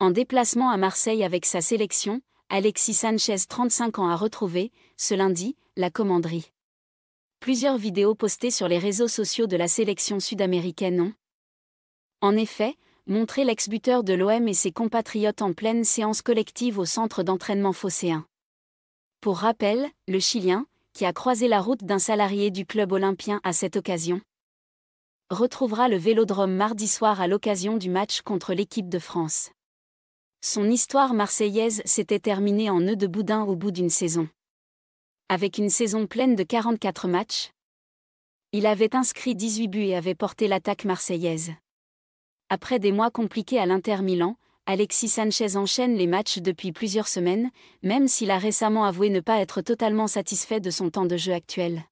En déplacement à Marseille avec sa sélection, Alexis Sanchez 35 ans a retrouvé, ce lundi, la commanderie. Plusieurs vidéos postées sur les réseaux sociaux de la sélection sud-américaine ont, en effet, montré l'ex-buteur de l'OM et ses compatriotes en pleine séance collective au centre d'entraînement phocéen. Pour rappel, le Chilien, qui a croisé la route d'un salarié du club olympien à cette occasion, retrouvera le vélodrome mardi soir à l'occasion du match contre l'équipe de France. Son histoire marseillaise s'était terminée en nœud de boudin au bout d'une saison. Avec une saison pleine de 44 matchs, il avait inscrit 18 buts et avait porté l'attaque marseillaise. Après des mois compliqués à l'Inter Milan, Alexis Sanchez enchaîne les matchs depuis plusieurs semaines, même s'il a récemment avoué ne pas être totalement satisfait de son temps de jeu actuel.